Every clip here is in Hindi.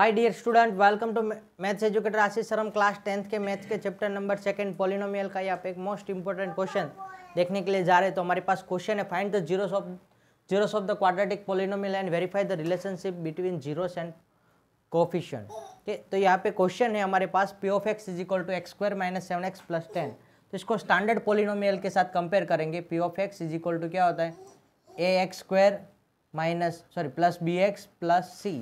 hi dear student welcome to maths educator Ashish Sharma class tenth के मैथ्स के चैप्टर नंबर सेकंड पोलिनोमियल का यहाँ पे एक मोस्ट इंपॉर्टेंट क्वेश्चन देखने के लिए जा रहे तो हमारे पास क्वेश्चन है find the zeros of zeros of the quadratic polynomial and verify the relationship between zeros and coefficient ठीक तो यहाँ पे क्वेश्चन है हमारे पास P of X is equal to X square minus seven X plus ten तो इसको स्टैंडर्ड पोलिनोमियल के साथ कंपेयर करेंगे P of X is equal to क्या होता है A X square minus sorry plus B x plus C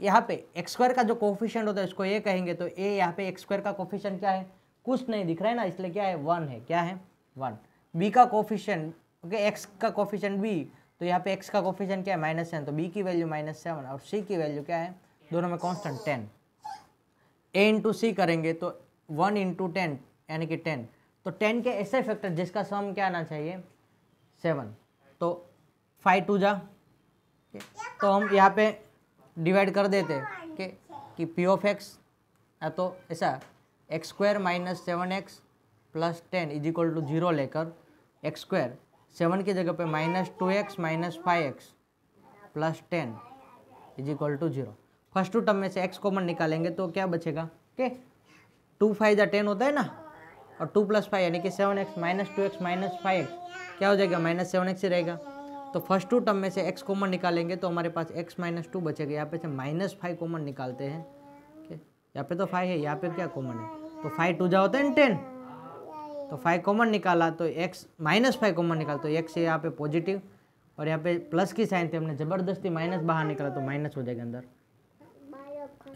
यहाँ पे एक्स स्क्वायर का जो कोफिशियंट होता है इसको ए कहेंगे तो ए यहाँ पे एक्स स्क्वायर का कोफिशियंट क्या है कुछ नहीं दिख रहा है ना इसलिए क्या है वन है क्या है वन बी का कोफिशियंट ओके एक्स का कोफिशियंट बी तो यहाँ पे एक्स का कोफिशियंट क्या है माइनस सेवन तो बी की वैल्यू माइनस सेवन और सी की वैल्यू क्या है दोनों में constant ten A into C करेंगे तो वन इंटू टेन यानी कि टेन तो टेन के ऐसे फैक्टर जिसका सम क्या आना चाहिए सेवन तो फाइव टू जा तो हम यहाँ पे डिवाइड कर देते कि कि पी ऑफ एक्स या तो ऐसा X square minus seven X plus ten is equal to zero लेकर एक्स स्क्वायर सेवन की जगह पे minus two x minus five x plus ten is equal to zero first two term में से एक्स कॉमन निकालेंगे तो क्या बचेगा के टू फाइव या टेन होता है ना और टू प्लस फाइव यानी कि seven X minus two x minus five X क्या हो जाएगा माइनस सेवन एक्स ही रहेगा तो फर्स्ट टू टर्म में से एक्स कॉमन निकालेंगे तो हमारे पास एक्स माइनस टू बचेगा यहाँ पे से माइनस फाइव कॉमन निकालते हैं यहाँ पे तो फाइव है यहाँ पे क्या कॉमन है तो फाइव टू जाओ होता है टेन तो फाइव कॉमन तो निकाला तो एक्स माइनस फाइव कॉमन निकाल तो एक्स यहाँ पे पॉजिटिव और यहाँ पे प्लस की साइन थी हमने ज़बरदस्ती माइनस बाहर निकाला तो माइनस हो जाएगा अंदर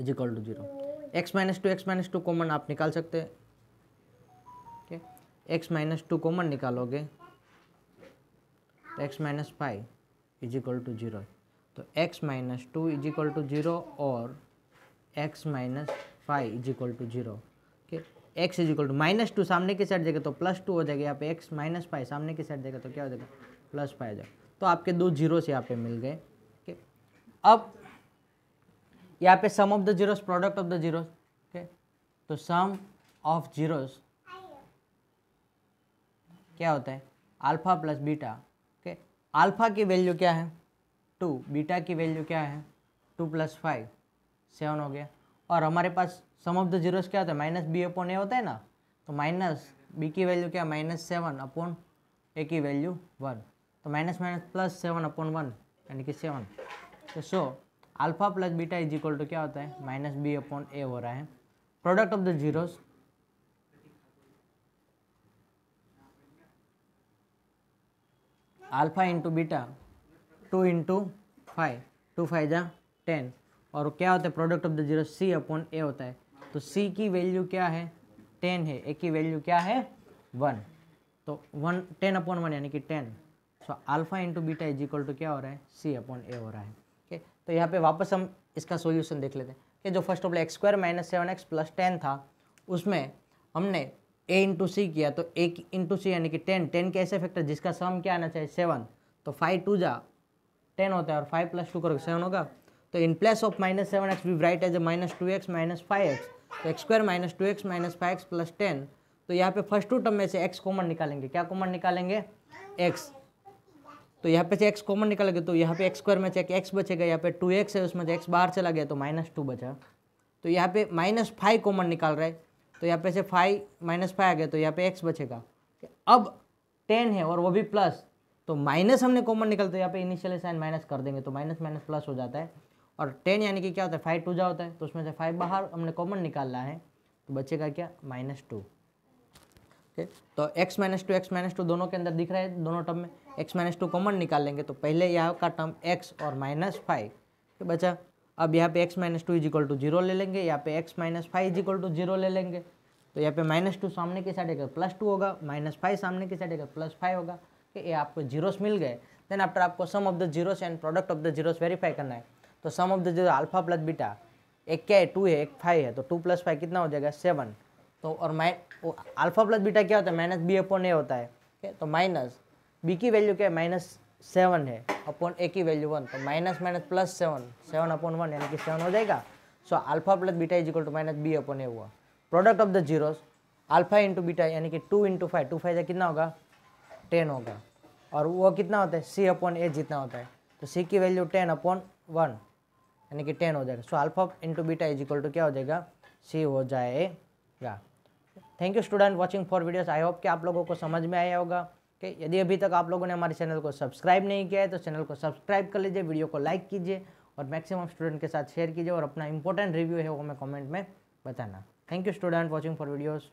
is equal to zero X minus two x minus two common आप निकाल सकते हैं एक्स माइनस टू कॉमन निकालोगे तो minus five is equal to zero तो x minus two is equal to zero और X minus five is equal to zero X is equal to minus two सामने की साइड देगा तो प्लस टू हो जाएगा यहाँ पे एक्स माइनस फाइव सामने की साइड देगा तो क्या हो जाएगा प्लस फाइव हो जाएगा तो आपके दो जीरोस यहाँ पे मिल गए ओके अब यहाँ पे sum of the zeros product of the zeros okay तो सम ऑफ जीरोस क्या होता है अल्फा प्लस बीटा अल्फ़ा की वैल्यू क्या है टू बीटा की वैल्यू क्या है टू प्लस फाइव सेवन हो गया और हमारे पास सम ऑफ द जीरोस क्या होता है माइनस बी अपॉन ए होता है ना तो माइनस बी की वैल्यू क्या है माइनस सेवन अपॉन ए की वैल्यू वन तो minus minus plus seven upon one यानी कि सेवन तो so alpha plus beta is equal to क्या होता है माइनस बी अपॉन ए हो रहा है product of the zeros alpha into beta two into five two five जा टेन और क्या होता है product of the zero C upon A होता है तो सी की वैल्यू क्या है टेन है ए की वैल्यू क्या है वन तो वन टेन अपॉन वन यानी कि ten so alpha into beta is equal to क्या हो रहा है सी अपॉन ए हो रहा है ठीक तो यहाँ पे वापस हम इसका सोल्यूशन देख लेते हैं कि जो first of X square minus seven X plus ten था उसमें हमने ए इंटू सी किया तो ए इंटू सी यानी कि टेन टेन के ऐसे फैक्टर जिसका सम क्या आना चाहिए सेवन तो फाइव टू जा टेन होता है और फाइव प्लस टू करोगे सेवन होगा तो in place of minus seven x we write as a minus two x minus five x तो x square minus two x minus five x plus ten तो यहाँ पे फर्स्ट टू टर्म में से एक्स कॉमन निकालेंगे क्या कॉमन निकालेंगे एक्स तो यहाँ पे से एक्स कॉमन निकालेंगे तो यहाँ पे एक्स स्क्वायर में से एक्स बचेगा यहाँ पे टू एक्स है उसमें से एक्स बाहर चला गया तो माइनस टू बचा तो यहाँ पे माइनस फाइव कॉमन निकाल रहा है तो यहाँ पे से फाइव माइनस फाइव आ गया तो यहाँ पे एक्स बचेगा अब टेन है और वो भी प्लस तो माइनस हमने कॉमन निकलते यहाँ पे इनिशियल साइन माइनस कर देंगे तो माइनस माइनस प्लस हो जाता है और टेन यानी कि क्या होता है फाइव टू जा होता है तो उसमें से फाइव बाहर हमने कॉमन निकालना है तो बचेगा क्या माइनस टू ओके तो x minus two x minus two दोनों के अंदर दिख रहा है दोनों टर्म में एक्स माइनस टू कॉमन निकाल लेंगे तो पहले यहाँ का टर्म एक्स और माइनस फाइव तो बचा अब यहाँ पे x minus two is equal to zero ले लेंगे यहाँ पे x minus five is equal to zero ले लेंगे तो यहाँ पे माइनस टू सामने की साइड अगर प्लस टू होगा माइनस फाइव सामने की साइड अगर प्लस फाइव होगा कि ये आपको जीरोस मिल गए देन आफ्टर आपको sum of the zeros and product of the zeros verify करना है तो sum of the zero alpha plus beta एक क्या है टू है एक फाइव है तो टू प्लस फाइव कितना हो जाएगा सेवन तो और माइ अल्फा प्लस बीटा क्या होता है माइनस बी अपॉन ए होता है तो माइनस बी की वैल्यू क्या है माइनस सेवन है अपॉन ए की वैल्यू वन तो minus minus plus seven seven upon one यानी कि सेवन हो जाएगा so alpha plus beta is equal to minus b upon a हुआ product of the zeros alpha into beta यानी कि two into five two five का कितना होगा टेन होगा और वो कितना होता है सी अपॉन ए जितना होता है तो सी की वैल्यू टेन अपॉन वन यानी कि टेन हो जाएगा so alpha into beta is equal to क्या हो जाएगा सी हो जाएगा thank you student watching for videos I hope कि आप लोगों को समझ में आया होगा ओके यदि अभी तक आप लोगों ने हमारे चैनल को सब्सक्राइब नहीं किया है तो चैनल को सब्सक्राइब कर लीजिए वीडियो को लाइक कीजिए और मैक्सिमम स्टूडेंट के साथ शेयर कीजिए और अपना इंपॉर्टेंट रिव्यू है वो हमें कमेंट में बताना thank you student watching for videos